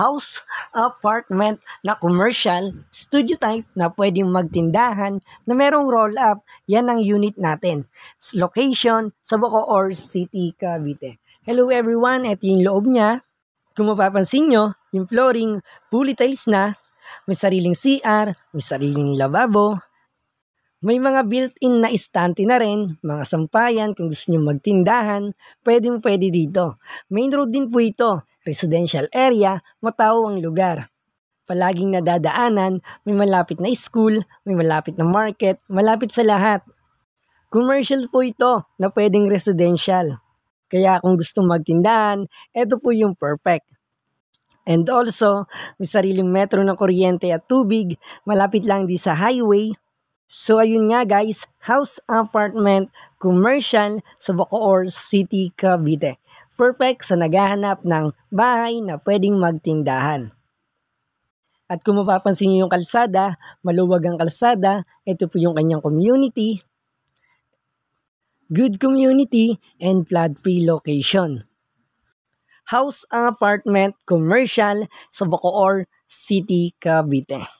house, apartment na commercial, studio type na pwedeng magtindahan na merong roll-up, yan ang unit natin. Location, sa or City, Cavite. Hello everyone, ito yung loob niya. Kung mapapansin nyo, yung flooring, fully tiles na, may sariling CR, may sariling lababo, may mga built-in na istante na rin, mga sampayan kung gusto nyo magtindahan, pwedeng pwede dito. Main road din po ito residential area, mataw ang lugar. Palaging nadadaanan, may malapit na school, may malapit na market, malapit sa lahat. Commercial po ito na pwedeng residential. Kaya kung gusto magtindahan, ito po yung perfect. And also, may sariling metro ng kuryente at tubig, malapit lang di sa highway. So ayun nga guys, house, apartment, commercial sa Bacoor City, Cavite perfect sa naghahanap ng bahay na pwedeng magtindahan. At kung mapapansin niyo yung kalsada, maluwag ang kalsada, ito po yung kanyang community, good community, and flood-free location. House apartment commercial sa Bacoor City, Cavite.